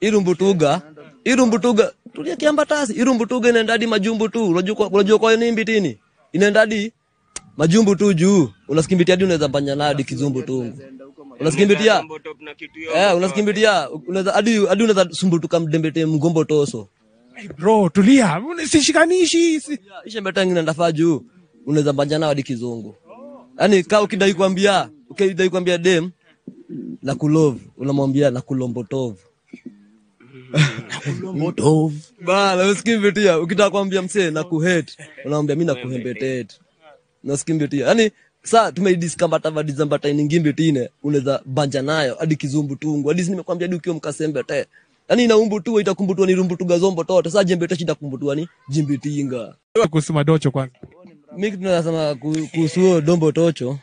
irumbutuga irumbutuga tulia kiambatasi irumbutuga inaenda hadi majumbu tu unajua unajua kwa nini mbitini inaenda hadi majumbu tu juu unasikimbitia hadi unaweza banyana hadi kizumbu tu unasikimbitia eh unasikimbitia unaweza hadi hadi unaweza sumbutuka mdembete mgombo toso Hey bro tulia sishikanishi si... yeah, ishemetangina ndafaa juu unaweza banyana hadi kizungu yani kaa ukidai kwambia ukidai kwambia dem na kulove unamwambia na kulombotovu bana usikii ukitaka na yaani saa unaweza banja nayo hadi kizumbu tungu hadi nimekwambia hadi ukiwa yaani itakumbutua ni tote ni jimbitinga kusema docho kwanza mi tunasema kuhusu dombo tocho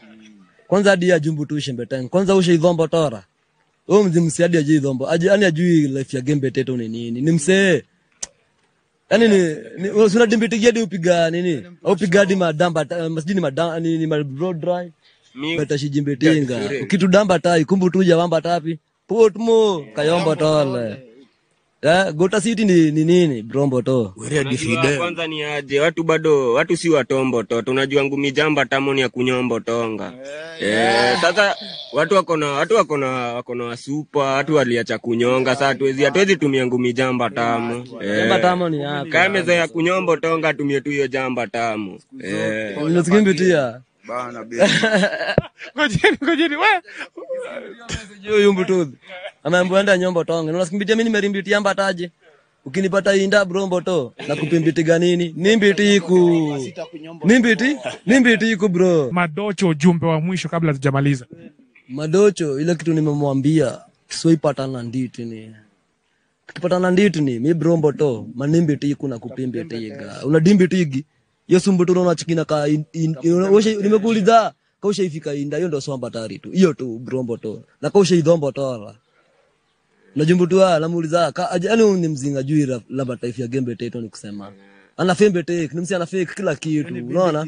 kwanza hadi ya jumbutu shembeteng kwanza ushe idhombo tora huyo mzee msiadi ajui dhombo. Yaani ajui life ya gembe teto ni nini. Ni msee. yani ni, ni upiga nini? Au piga hadi madamba, masjidi eh, ni madamba ni road dry. shijimbe tinga. damba tai, kumbu tuja wamba tapi. Potmo kayomba tole. Eh, Gota City ni ni nini? Brombo to. Wewe kwanza ni aje? Watu bado watu si watombo to. Tunajua ngumi jamba tamo ni ya kunyombo tonga. Eh, yeah, yeah. Sasa watu wako na watu wako na wako na super, watu waliacha kunyonga. Sasa tuwezi hatuwezi tumia ngumi jamba tamo. Yeah, jamba tamo eh. ni yako. Kama meza ya kunyombo tonga tumie tu hiyo jamba tamo. Eh. Unasikimbitia. Bana bibi. Ngojeni ngojeni wewe. Yumbu tu. Ameambiwa enda nyombo tonge. Unasikimbitia mimi nimerimbitia mbataje? Ukinipata inda bro to na kupimbiti ganini? Nimbiti iku. Nimbiti? Nimbiti iku bro. Madocho, jumbe wa mwisho kabla tujamaliza. Madocho, ile kitu nimemwambia tusiipata na nditi ni. Tukipatana nditi ni mi brombo to manimbiti iku na kupimbiti iga. Una dimbiti igi? Yesu Hiyo sumbuturo chikina ka nimekuuliza kausha ifika inda hiyo ndio swamba tari tu. Hiyo tu brombo to. Na kausha idhombo tola. Najumbutua ah, namuuliza ka yaani ni mzinga juu la taifa ya Gembe Tetoni ni kusema. Ana fake ni msi ana fake kila kitu. Yaani unaona?